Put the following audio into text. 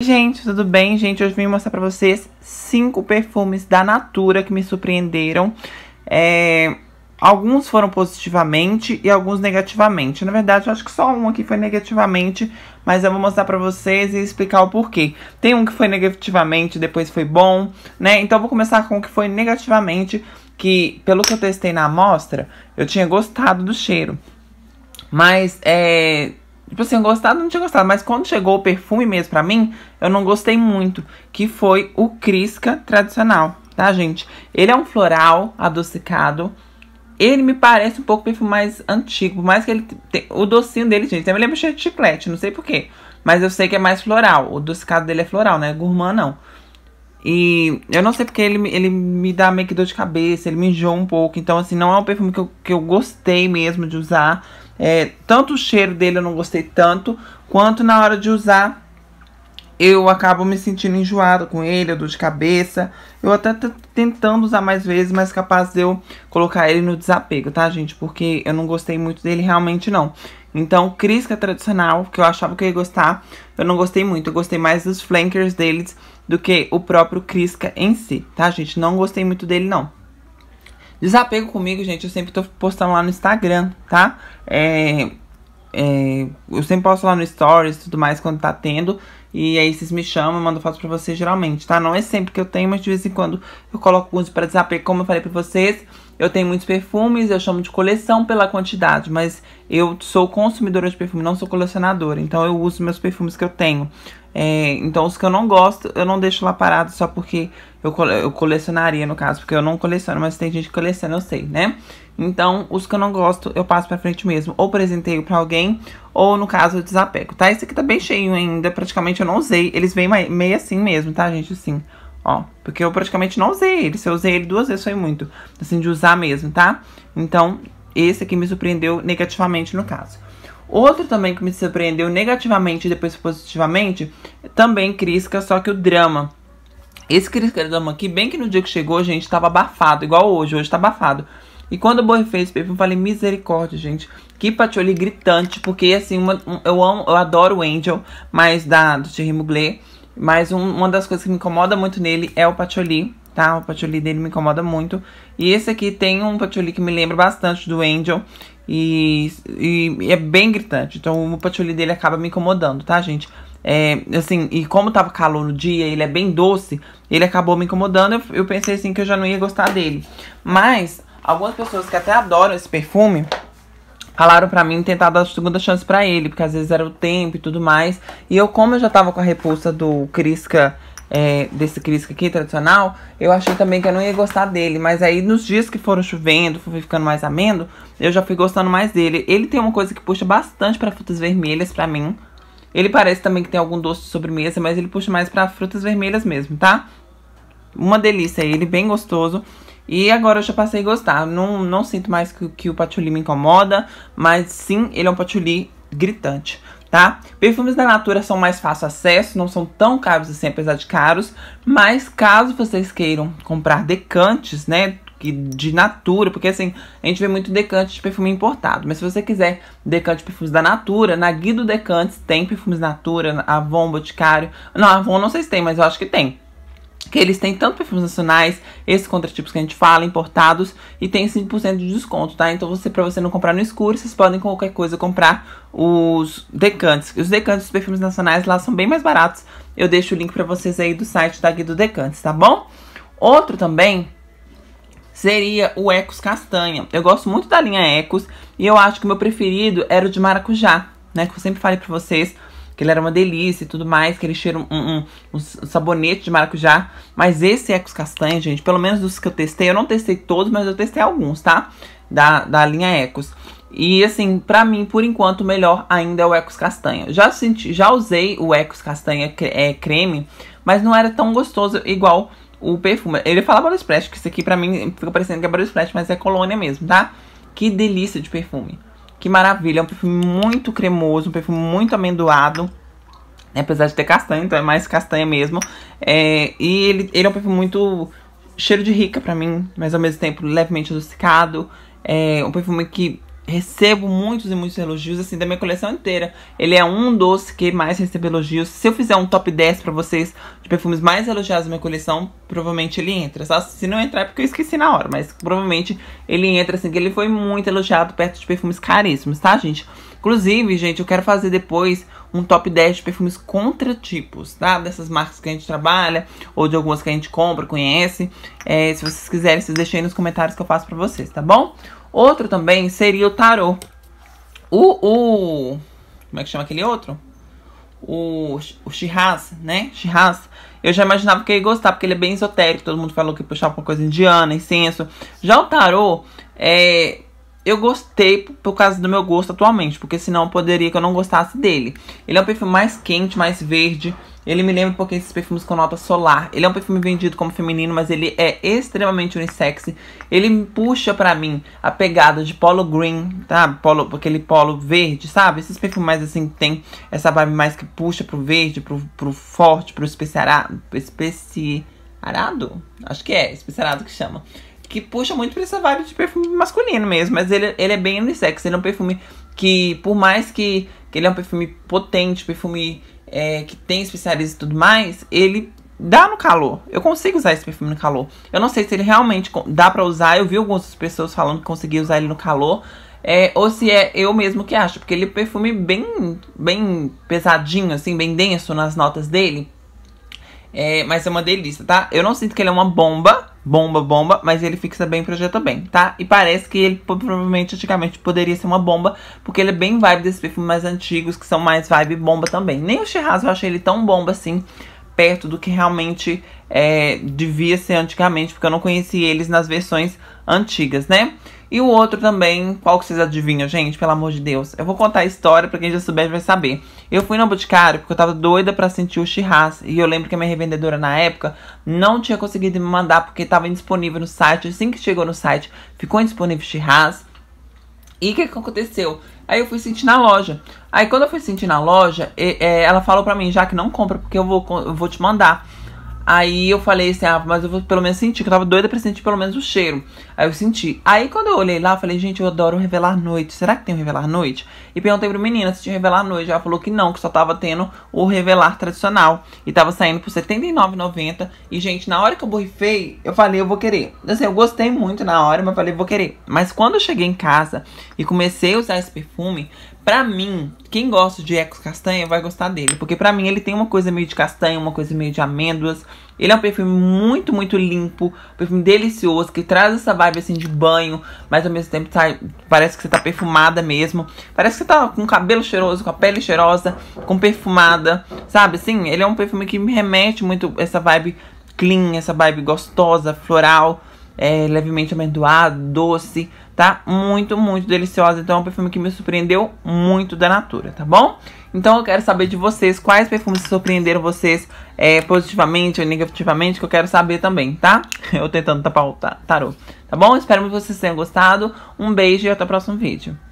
Gente, tudo bem? Gente, hoje vim mostrar pra vocês cinco perfumes da Natura que me surpreenderam. É... Alguns foram positivamente e alguns negativamente. Na verdade, eu acho que só um aqui foi negativamente, mas eu vou mostrar pra vocês e explicar o porquê. Tem um que foi negativamente, depois foi bom, né? Então, eu vou começar com o que foi negativamente, que pelo que eu testei na amostra, eu tinha gostado do cheiro. Mas, é Tipo assim, gostado não tinha gostado, mas quando chegou o perfume mesmo pra mim, eu não gostei muito. Que foi o Crisca tradicional, tá, gente? Ele é um floral adocicado. Ele me parece um pouco perfume mais antigo, por mais que ele. Tem, o docinho dele, gente, até me lembra cheio de chiclete, não sei porquê. Mas eu sei que é mais floral. O adocicado dele é floral, né? Gourmand não. E eu não sei porque ele, ele me dá meio que dor de cabeça, ele me enjoa um pouco. Então, assim, não é um perfume que eu, que eu gostei mesmo de usar. É, tanto o cheiro dele eu não gostei tanto, quanto na hora de usar eu acabo me sentindo enjoada com ele, dor de cabeça. Eu até tô tentando usar mais vezes, mas capaz de eu colocar ele no desapego, tá, gente? Porque eu não gostei muito dele, realmente não. Então, Crisca tradicional, que eu achava que eu ia gostar, eu não gostei muito. Eu gostei mais dos flankers deles do que o próprio Crisca em si, tá, gente? Não gostei muito dele, não. Desapego comigo, gente, eu sempre tô postando lá no Instagram, tá? É, é, eu sempre posto lá no Stories e tudo mais quando tá tendo. E aí vocês me chamam, eu mando fotos pra vocês geralmente, tá? Não é sempre que eu tenho, mas de vez em quando eu coloco alguns pra desapego, como eu falei pra vocês. Eu tenho muitos perfumes, eu chamo de coleção pela quantidade, mas eu sou consumidora de perfume, não sou colecionadora. Então eu uso meus perfumes que eu tenho. É, então os que eu não gosto, eu não deixo lá parado só porque eu, eu colecionaria, no caso, porque eu não coleciono, mas tem gente que coleciona, eu sei, né? Então, os que eu não gosto, eu passo pra frente mesmo. Ou presenteio pra alguém, ou no caso, eu desapego, tá? Esse aqui tá bem cheio ainda, praticamente eu não usei. Eles vêm meio assim mesmo, tá, gente? Assim, ó. Porque eu praticamente não usei ele. Se eu usei ele duas vezes, foi muito. Assim, de usar mesmo, tá? Então, esse aqui me surpreendeu negativamente no caso. Outro também que me surpreendeu negativamente e depois positivamente, também Crisca, só que o drama. Esse Crisca drama aqui, bem que no dia que chegou, gente, tava abafado, igual hoje, hoje tá abafado. E quando o Boi fez esse perfil, eu falei, misericórdia, gente. Que patioli gritante, porque assim, uma, um, eu amo, eu adoro o Angel, mas da, do Thierry Mugler. Mas um, uma das coisas que me incomoda muito nele é o patioli, tá? O patioli dele me incomoda muito. E esse aqui tem um patioli que me lembra bastante do Angel. E, e é bem gritante. Então o patchouli dele acaba me incomodando, tá, gente? É, assim, e como tava calor no dia, ele é bem doce, ele acabou me incomodando. Eu, eu pensei assim que eu já não ia gostar dele. Mas algumas pessoas que até adoram esse perfume falaram para mim tentar dar segunda chance para ele, porque às vezes era o tempo e tudo mais. E eu, como eu já tava com a repulsa do Crisca, é, desse Crisca aqui tradicional, eu achei também que eu não ia gostar dele. Mas aí nos dias que foram chovendo, foi ficando mais amendo, eu já fui gostando mais dele. Ele tem uma coisa que puxa bastante para frutas vermelhas para mim. Ele parece também que tem algum doce de sobremesa, mas ele puxa mais para frutas vermelhas mesmo, tá? Uma delícia ele, bem gostoso. E agora eu já passei a gostar. Não, não sinto mais que, que o patchouli me incomoda, mas sim, ele é um patchouli gritante tá? Perfumes da Natura são mais fácil acesso, não são tão caros assim, apesar de caros. Mas caso vocês queiram comprar decantes, né? que de natura, porque assim, a gente vê muito decante de perfume importado. Mas se você quiser decante de perfumes da natura, na Guia do Decantes tem perfumes natura, Avon, Boticário. Não, Avon não sei se tem, mas eu acho que tem que eles têm tanto perfumes nacionais, esses contratipos que a gente fala, importados, e tem 5% de desconto, tá? Então, você, pra você não comprar no escuro, vocês podem qualquer coisa comprar os decantes. Os decantes dos perfumes nacionais lá são bem mais baratos. Eu deixo o link para vocês aí do site da Guia do Decantes, tá bom? Outro também seria o Ecos Castanha. Eu gosto muito da linha Ecos e eu acho que o meu preferido era o de maracujá, né? Que eu sempre falei pra vocês que ele era uma delícia e tudo mais, que ele cheira um, um, um sabonete de maracujá. Mas esse Ecos Castanha, gente, pelo menos dos que eu testei, eu não testei todos, mas eu testei alguns, tá? Da, da linha Ecos. E assim, pra mim, por enquanto, o melhor ainda é o Ecos Castanha. Já, senti, já usei o Ecos Castanha é, creme, mas não era tão gostoso igual o perfume. Ele fala Body Splash, que isso aqui pra mim fica parecendo que é Body Splash, mas é colônia mesmo, tá? Que delícia de perfume. Que maravilha, é um perfume muito cremoso, um perfume muito amendoado. É, apesar de ter castanho, então é mais castanha mesmo. É, e ele, ele é um perfume muito cheiro de rica pra mim, mas ao mesmo tempo levemente adocicado. É um perfume que recebo muitos e muitos elogios, assim, da minha coleção inteira. Ele é um dos que mais recebe elogios. Se eu fizer um top 10 pra vocês de perfumes mais elogiados da minha coleção, provavelmente ele entra. Só se não entrar é porque eu esqueci na hora, mas provavelmente ele entra, assim, que ele foi muito elogiado perto de perfumes caríssimos, tá, gente? Inclusive, gente, eu quero fazer depois um top 10 de perfumes contratipos, tá? Dessas marcas que a gente trabalha, ou de algumas que a gente compra, conhece. É, se vocês quiserem, vocês deixem aí nos comentários que eu faço pra vocês, tá bom? Outro também seria o tarô. O, o... Como é que chama aquele outro? O, o Shiraz, né? Shiraz. Eu já imaginava que eu ia gostar, porque ele é bem esotérico. Todo mundo falou que puxava uma coisa indiana, incenso. Já o tarô, é, eu gostei por causa do meu gosto atualmente, porque senão poderia que eu não gostasse dele. Ele é um perfume mais quente, mais verde. Ele me lembra um pouquinho esses perfumes com nota solar. Ele é um perfume vendido como feminino, mas ele é extremamente unissex. Ele puxa para mim a pegada de polo green, tá? Polo, aquele polo verde, sabe? Esses perfumes mais assim que tem essa vibe mais que puxa pro verde, pro, pro forte, pro especiarado. Especiarado? Acho que é, especiarado que chama que puxa muito pra essa vibe de perfume masculino mesmo. Mas ele, ele é bem unissex. Ele é um perfume que, por mais que, que ele é um perfume potente, perfume é, que tem especialistas e tudo mais, ele dá no calor. Eu consigo usar esse perfume no calor. Eu não sei se ele realmente dá para usar. Eu vi algumas pessoas falando que conseguia usar ele no calor. É, ou se é eu mesmo que acho, porque ele é um perfume bem, bem pesadinho, assim, bem denso nas notas dele. É, mas é uma delícia, tá? Eu não sinto que ele é uma bomba, bomba, bomba, mas ele fixa bem projeta bem, tá? E parece que ele provavelmente antigamente poderia ser uma bomba, porque ele é bem vibe desses perfumes mais antigos, que são mais vibe bomba também. Nem o Shiraz eu achei ele tão bomba assim, perto do que realmente é, devia ser antigamente, porque eu não conheci eles nas versões antigas, né? E o outro também, qual que vocês adivinham, gente? Pelo amor de Deus. Eu vou contar a história, pra quem já souber vai saber. Eu fui no Boticário porque eu tava doida pra sentir o churras. E eu lembro que a minha revendedora na época não tinha conseguido me mandar porque tava indisponível no site. Assim que chegou no site, ficou indisponível churras. E o que, que aconteceu? Aí eu fui sentir na loja. Aí quando eu fui sentir na loja, é, ela falou pra mim, já que não compra porque eu vou, eu vou te mandar. Aí eu falei assim, ah, mas eu vou pelo menos sentir, que eu tava doida pra sentir pelo menos o cheiro. Aí eu senti. Aí quando eu olhei lá, eu falei, gente, eu adoro revelar noite. Será que tem o revelar noite? E perguntei pro menina se tinha revelar noite. Ela falou que não, que só tava tendo o revelar tradicional. E tava saindo por R$79,90. E, gente, na hora que eu borrifei, eu falei, eu vou querer. Assim, eu gostei muito na hora, mas falei, vou querer. Mas quando eu cheguei em casa e comecei a usar esse perfume, Pra mim, quem gosta de Ecos Castanha vai gostar dele. Porque pra mim ele tem uma coisa meio de castanha, uma coisa meio de amêndoas. Ele é um perfume muito, muito limpo. Um perfume delicioso, que traz essa vibe assim de banho. Mas ao mesmo tempo sai, tá, parece que você tá perfumada mesmo. Parece que você tá com o cabelo cheiroso, com a pele cheirosa, com perfumada. Sabe assim? Ele é um perfume que me remete muito essa vibe clean, essa vibe gostosa, floral. É, levemente amendoado, doce tá? Muito, muito deliciosa. Então é um perfume que me surpreendeu muito da Natura, tá bom? Então eu quero saber de vocês quais perfumes surpreenderam vocês é, positivamente ou negativamente, que eu quero saber também, tá? Eu tentando tapar o tarô, tá bom? Espero que vocês tenham gostado. Um beijo e até o próximo vídeo.